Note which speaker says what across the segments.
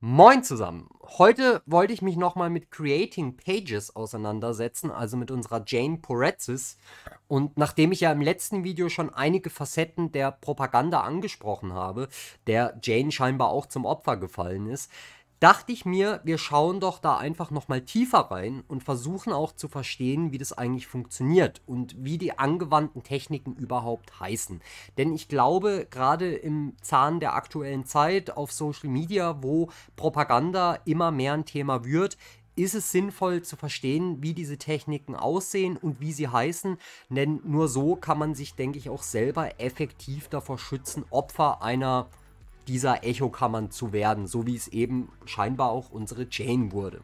Speaker 1: Moin zusammen! Heute wollte ich mich nochmal mit Creating Pages auseinandersetzen, also mit unserer Jane Poretzis. Und nachdem ich ja im letzten Video schon einige Facetten der Propaganda angesprochen habe, der Jane scheinbar auch zum Opfer gefallen ist, dachte ich mir, wir schauen doch da einfach nochmal tiefer rein und versuchen auch zu verstehen, wie das eigentlich funktioniert und wie die angewandten Techniken überhaupt heißen. Denn ich glaube, gerade im Zahn der aktuellen Zeit auf Social Media, wo Propaganda immer mehr ein Thema wird, ist es sinnvoll zu verstehen, wie diese Techniken aussehen und wie sie heißen, denn nur so kann man sich, denke ich, auch selber effektiv davor schützen, Opfer einer dieser Echo-Kammern zu werden, so wie es eben scheinbar auch unsere Jane wurde.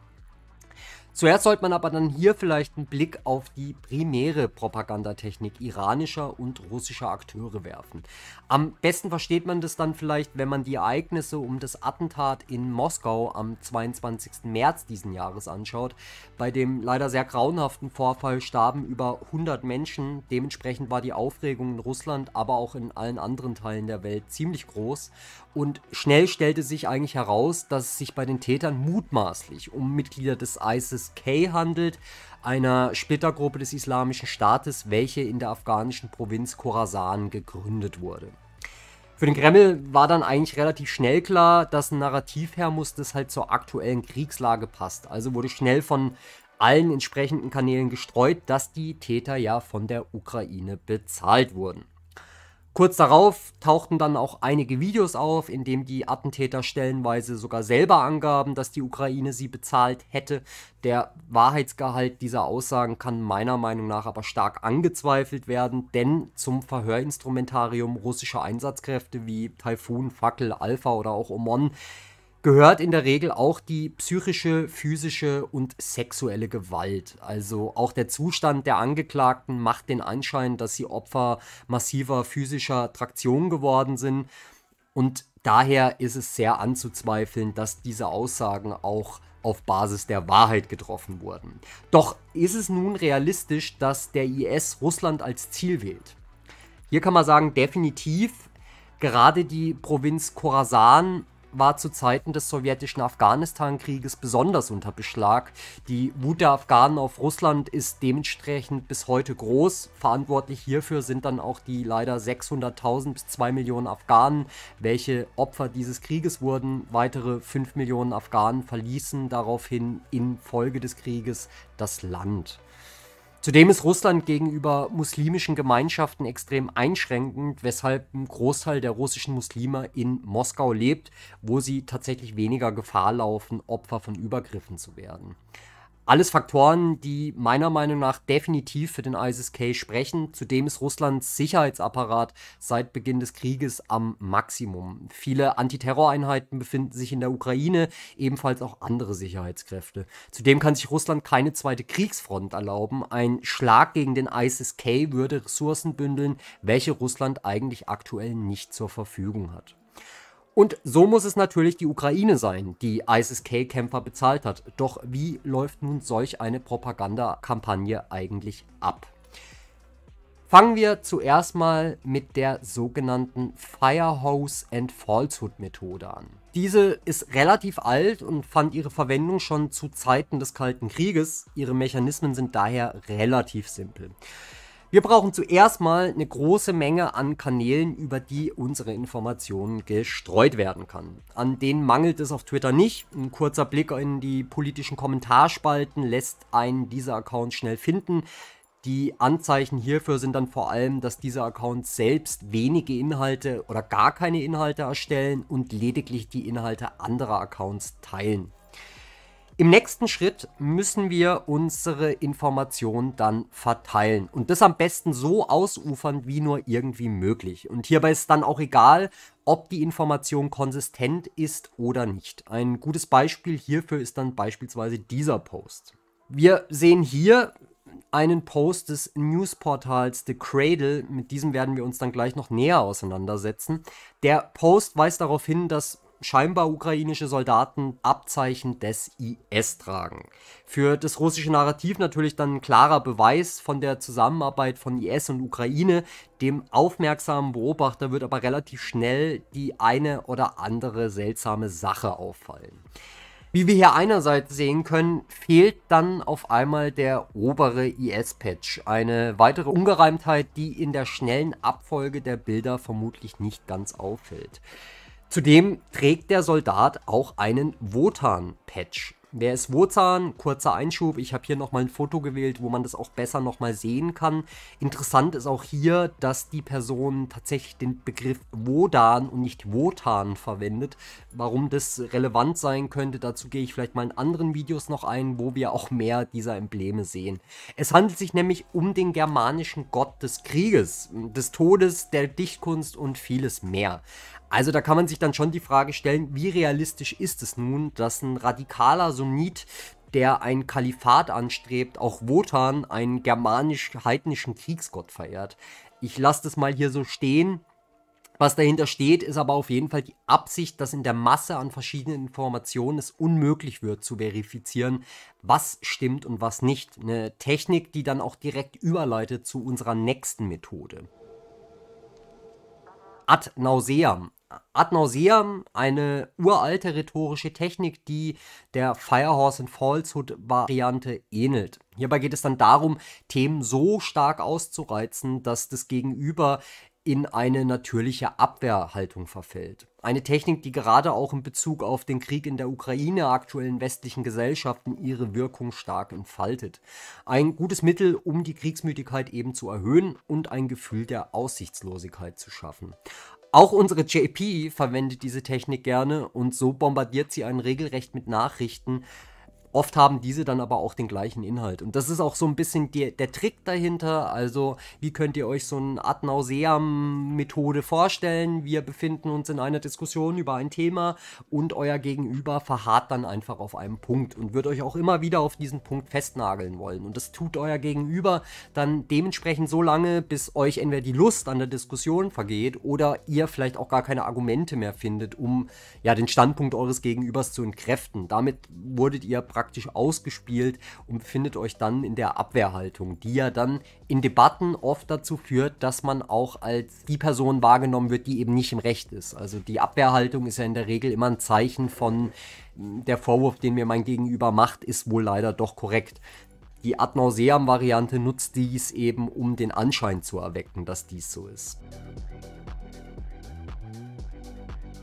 Speaker 1: Zuerst sollte man aber dann hier vielleicht einen Blick auf die primäre Propagandatechnik iranischer und russischer Akteure werfen. Am besten versteht man das dann vielleicht, wenn man die Ereignisse um das Attentat in Moskau am 22. März diesen Jahres anschaut. Bei dem leider sehr grauenhaften Vorfall starben über 100 Menschen. Dementsprechend war die Aufregung in Russland, aber auch in allen anderen Teilen der Welt ziemlich groß. Und schnell stellte sich eigentlich heraus, dass es sich bei den Tätern mutmaßlich um Mitglieder des ISIS ISK handelt, einer Splittergruppe des Islamischen Staates, welche in der afghanischen Provinz Khorasan gegründet wurde. Für den Kreml war dann eigentlich relativ schnell klar, dass ein Narrativ her muss, das halt zur aktuellen Kriegslage passt. Also wurde schnell von allen entsprechenden Kanälen gestreut, dass die Täter ja von der Ukraine bezahlt wurden. Kurz darauf tauchten dann auch einige Videos auf, in dem die Attentäter stellenweise sogar selber angaben, dass die Ukraine sie bezahlt hätte. Der Wahrheitsgehalt dieser Aussagen kann meiner Meinung nach aber stark angezweifelt werden, denn zum Verhörinstrumentarium russischer Einsatzkräfte wie Typhoon, Fackel, Alpha oder auch Omon gehört in der Regel auch die psychische, physische und sexuelle Gewalt. Also auch der Zustand der Angeklagten macht den Anschein, dass sie Opfer massiver physischer Traktion geworden sind. Und daher ist es sehr anzuzweifeln, dass diese Aussagen auch auf Basis der Wahrheit getroffen wurden. Doch ist es nun realistisch, dass der IS Russland als Ziel wählt? Hier kann man sagen, definitiv. Gerade die Provinz Khorasan war zu Zeiten des sowjetischen Afghanistan-Krieges besonders unter Beschlag. Die Wut der Afghanen auf Russland ist dementsprechend bis heute groß. Verantwortlich hierfür sind dann auch die leider 600.000 bis 2 Millionen Afghanen, welche Opfer dieses Krieges wurden. Weitere 5 Millionen Afghanen verließen daraufhin infolge des Krieges das Land. Zudem ist Russland gegenüber muslimischen Gemeinschaften extrem einschränkend, weshalb ein Großteil der russischen Muslime in Moskau lebt, wo sie tatsächlich weniger Gefahr laufen, Opfer von Übergriffen zu werden. Alles Faktoren, die meiner Meinung nach definitiv für den ISIS-K sprechen. Zudem ist Russlands Sicherheitsapparat seit Beginn des Krieges am Maximum. Viele Antiterroreinheiten befinden sich in der Ukraine, ebenfalls auch andere Sicherheitskräfte. Zudem kann sich Russland keine zweite Kriegsfront erlauben. Ein Schlag gegen den ISIS-K würde Ressourcen bündeln, welche Russland eigentlich aktuell nicht zur Verfügung hat. Und so muss es natürlich die Ukraine sein, die ISIS-K-Kämpfer bezahlt hat. Doch wie läuft nun solch eine Propagandakampagne eigentlich ab? Fangen wir zuerst mal mit der sogenannten Firehose and Falsehood Methode an. Diese ist relativ alt und fand ihre Verwendung schon zu Zeiten des Kalten Krieges. Ihre Mechanismen sind daher relativ simpel. Wir brauchen zuerst mal eine große Menge an Kanälen, über die unsere Informationen gestreut werden kann. An denen mangelt es auf Twitter nicht. Ein kurzer Blick in die politischen Kommentarspalten lässt einen dieser Accounts schnell finden. Die Anzeichen hierfür sind dann vor allem, dass diese Accounts selbst wenige Inhalte oder gar keine Inhalte erstellen und lediglich die Inhalte anderer Accounts teilen. Im nächsten Schritt müssen wir unsere Informationen dann verteilen und das am besten so ausufern, wie nur irgendwie möglich. Und hierbei ist dann auch egal, ob die Information konsistent ist oder nicht. Ein gutes Beispiel hierfür ist dann beispielsweise dieser Post. Wir sehen hier einen Post des Newsportals The Cradle, mit diesem werden wir uns dann gleich noch näher auseinandersetzen. Der Post weist darauf hin, dass scheinbar ukrainische Soldaten Abzeichen des IS tragen. Für das russische Narrativ natürlich dann ein klarer Beweis von der Zusammenarbeit von IS und Ukraine. Dem aufmerksamen Beobachter wird aber relativ schnell die eine oder andere seltsame Sache auffallen. Wie wir hier einerseits sehen können, fehlt dann auf einmal der obere IS-Patch. Eine weitere Ungereimtheit, die in der schnellen Abfolge der Bilder vermutlich nicht ganz auffällt. Zudem trägt der Soldat auch einen Wotan-Patch. Wer ist Wotan? Kurzer Einschub. Ich habe hier nochmal ein Foto gewählt, wo man das auch besser nochmal sehen kann. Interessant ist auch hier, dass die Person tatsächlich den Begriff Wodan und nicht Wotan verwendet. Warum das relevant sein könnte, dazu gehe ich vielleicht mal in anderen Videos noch ein, wo wir auch mehr dieser Embleme sehen. Es handelt sich nämlich um den germanischen Gott des Krieges, des Todes, der Dichtkunst und vieles mehr. Also da kann man sich dann schon die Frage stellen, wie realistisch ist es nun, dass ein radikaler Sunnit, der ein Kalifat anstrebt, auch Wotan, einen germanisch-heidnischen Kriegsgott verehrt. Ich lasse das mal hier so stehen. Was dahinter steht, ist aber auf jeden Fall die Absicht, dass in der Masse an verschiedenen Informationen es unmöglich wird zu verifizieren, was stimmt und was nicht. Eine Technik, die dann auch direkt überleitet zu unserer nächsten Methode ad nauseam. Ad nauseam, eine uralte rhetorische Technik, die der Firehorse and Falsehood-Variante ähnelt. Hierbei geht es dann darum, Themen so stark auszureizen, dass das Gegenüber in eine natürliche Abwehrhaltung verfällt. Eine Technik, die gerade auch in Bezug auf den Krieg in der Ukraine aktuellen westlichen Gesellschaften ihre Wirkung stark entfaltet. Ein gutes Mittel, um die Kriegsmüdigkeit eben zu erhöhen und ein Gefühl der Aussichtslosigkeit zu schaffen. Auch unsere JP verwendet diese Technik gerne und so bombardiert sie einen regelrecht mit Nachrichten, Oft haben diese dann aber auch den gleichen Inhalt. Und das ist auch so ein bisschen der, der Trick dahinter. Also, wie könnt ihr euch so eine Ad nauseam-Methode vorstellen? Wir befinden uns in einer Diskussion über ein Thema und euer Gegenüber verharrt dann einfach auf einem Punkt und wird euch auch immer wieder auf diesen Punkt festnageln wollen. Und das tut euer Gegenüber dann dementsprechend so lange, bis euch entweder die Lust an der Diskussion vergeht oder ihr vielleicht auch gar keine Argumente mehr findet, um ja den Standpunkt eures Gegenübers zu entkräften. Damit wurdet ihr praktisch praktisch ausgespielt und befindet euch dann in der Abwehrhaltung, die ja dann in Debatten oft dazu führt, dass man auch als die Person wahrgenommen wird, die eben nicht im Recht ist. Also die Abwehrhaltung ist ja in der Regel immer ein Zeichen von hm, der Vorwurf, den mir mein Gegenüber macht, ist wohl leider doch korrekt. Die Ad nauseam-Variante nutzt dies eben, um den Anschein zu erwecken, dass dies so ist.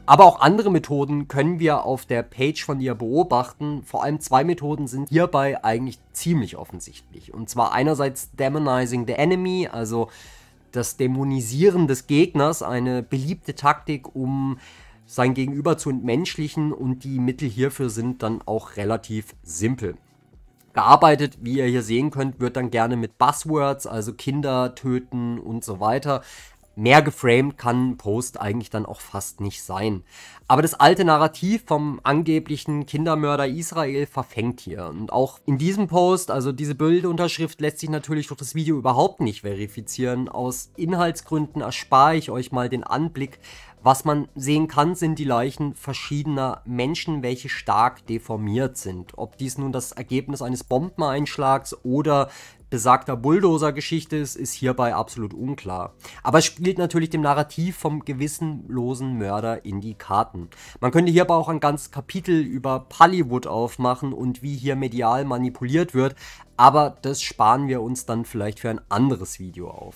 Speaker 1: Aber auch andere Methoden können wir auf der Page von ihr beobachten. Vor allem zwei Methoden sind hierbei eigentlich ziemlich offensichtlich. Und zwar einerseits Demonizing the Enemy, also das Dämonisieren des Gegners, eine beliebte Taktik, um sein Gegenüber zu entmenschlichen und die Mittel hierfür sind dann auch relativ simpel. Gearbeitet, wie ihr hier sehen könnt, wird dann gerne mit Buzzwords, also Kinder töten und so weiter mehr geframed kann ein Post eigentlich dann auch fast nicht sein. Aber das alte Narrativ vom angeblichen Kindermörder Israel verfängt hier. Und auch in diesem Post, also diese Bildunterschrift, lässt sich natürlich durch das Video überhaupt nicht verifizieren. Aus Inhaltsgründen erspare ich euch mal den Anblick. Was man sehen kann, sind die Leichen verschiedener Menschen, welche stark deformiert sind. Ob dies nun das Ergebnis eines Bombeneinschlags oder besagter Bulldozer-Geschichte ist, ist hierbei absolut unklar. Aber es spielt natürlich dem Narrativ vom gewissenlosen Mörder in die Karten. Man könnte hierbei auch ein ganzes Kapitel über Pollywood aufmachen und wie hier medial manipuliert wird, aber das sparen wir uns dann vielleicht für ein anderes Video auf.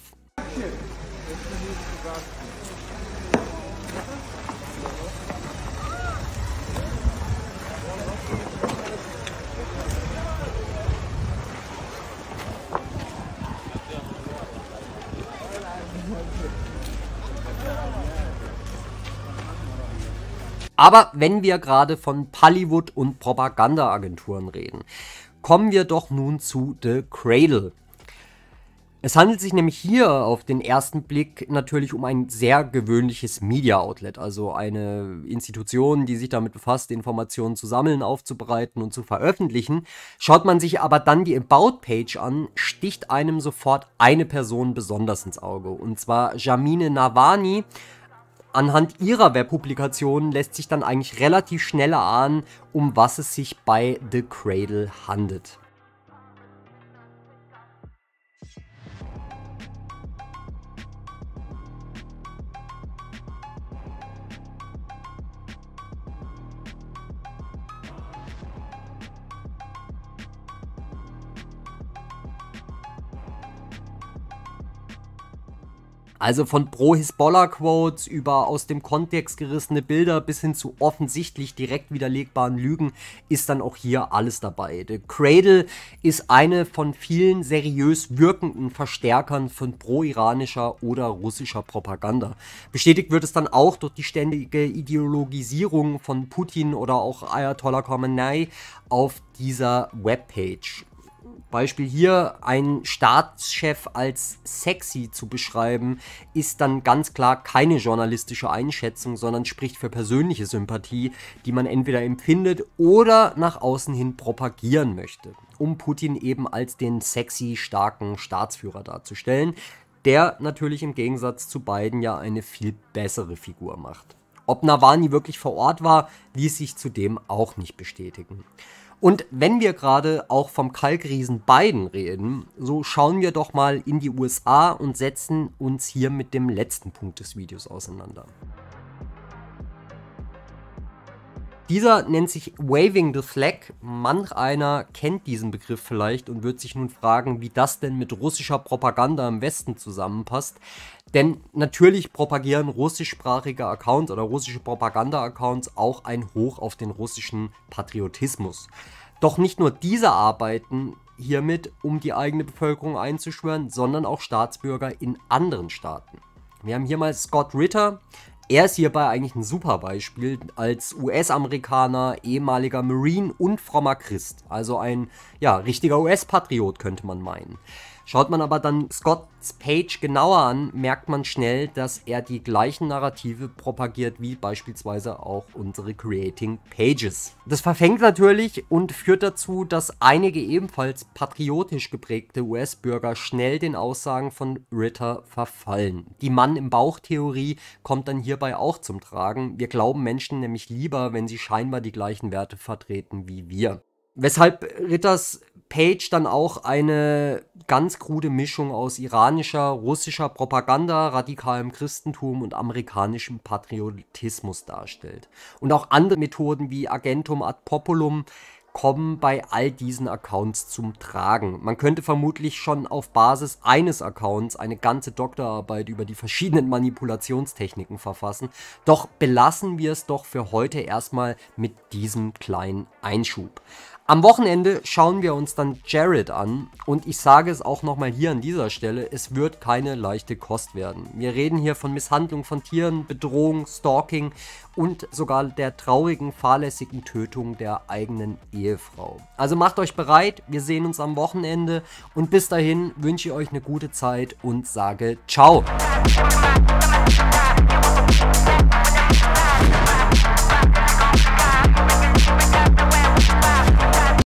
Speaker 1: Aber wenn wir gerade von Pollywood und Propagandaagenturen reden, kommen wir doch nun zu The Cradle. Es handelt sich nämlich hier auf den ersten Blick natürlich um ein sehr gewöhnliches Media Outlet, also eine Institution, die sich damit befasst, Informationen zu sammeln, aufzubereiten und zu veröffentlichen. Schaut man sich aber dann die About Page an, sticht einem sofort eine Person besonders ins Auge, und zwar Jamine Navani, anhand ihrer Webpublikationen lässt sich dann eigentlich relativ schnell erahnen, um was es sich bei The Cradle handelt. Also von Pro-Hisbollah-Quotes über aus dem Kontext gerissene Bilder bis hin zu offensichtlich direkt widerlegbaren Lügen ist dann auch hier alles dabei. The Cradle ist eine von vielen seriös wirkenden Verstärkern von pro-iranischer oder russischer Propaganda. Bestätigt wird es dann auch durch die ständige Ideologisierung von Putin oder auch Ayatollah Khamenei auf dieser Webpage. Beispiel hier, einen Staatschef als sexy zu beschreiben, ist dann ganz klar keine journalistische Einschätzung, sondern spricht für persönliche Sympathie, die man entweder empfindet oder nach außen hin propagieren möchte, um Putin eben als den sexy, starken Staatsführer darzustellen, der natürlich im Gegensatz zu beiden ja eine viel bessere Figur macht. Ob Nawalny wirklich vor Ort war, ließ sich zudem auch nicht bestätigen. Und wenn wir gerade auch vom Kalkriesen Biden reden, so schauen wir doch mal in die USA und setzen uns hier mit dem letzten Punkt des Videos auseinander. Dieser nennt sich Waving the Flag. Manch einer kennt diesen Begriff vielleicht und wird sich nun fragen, wie das denn mit russischer Propaganda im Westen zusammenpasst. Denn natürlich propagieren russischsprachige Accounts oder russische Propaganda-Accounts auch ein Hoch auf den russischen Patriotismus. Doch nicht nur diese arbeiten hiermit, um die eigene Bevölkerung einzuschwören, sondern auch Staatsbürger in anderen Staaten. Wir haben hier mal Scott Ritter. Er ist hierbei eigentlich ein super Beispiel als US-Amerikaner, ehemaliger Marine und frommer Christ. Also ein ja, richtiger US-Patriot könnte man meinen. Schaut man aber dann Scotts Page genauer an, merkt man schnell, dass er die gleichen Narrative propagiert wie beispielsweise auch unsere Creating Pages. Das verfängt natürlich und führt dazu, dass einige ebenfalls patriotisch geprägte US-Bürger schnell den Aussagen von Ritter verfallen. Die Mann im Bauch-Theorie kommt dann hierbei auch zum Tragen. Wir glauben Menschen nämlich lieber, wenn sie scheinbar die gleichen Werte vertreten wie wir. Weshalb Ritters Page dann auch eine ganz krude Mischung aus iranischer, russischer Propaganda, radikalem Christentum und amerikanischem Patriotismus darstellt. Und auch andere Methoden wie Agentum ad populum kommen bei all diesen Accounts zum Tragen. Man könnte vermutlich schon auf Basis eines Accounts eine ganze Doktorarbeit über die verschiedenen Manipulationstechniken verfassen, doch belassen wir es doch für heute erstmal mit diesem kleinen Einschub. Am Wochenende schauen wir uns dann Jared an und ich sage es auch nochmal hier an dieser Stelle, es wird keine leichte Kost werden. Wir reden hier von Misshandlung von Tieren, Bedrohung, Stalking und sogar der traurigen, fahrlässigen Tötung der eigenen Ehefrau. Also macht euch bereit, wir sehen uns am Wochenende und bis dahin wünsche ich euch eine gute Zeit und sage ciao.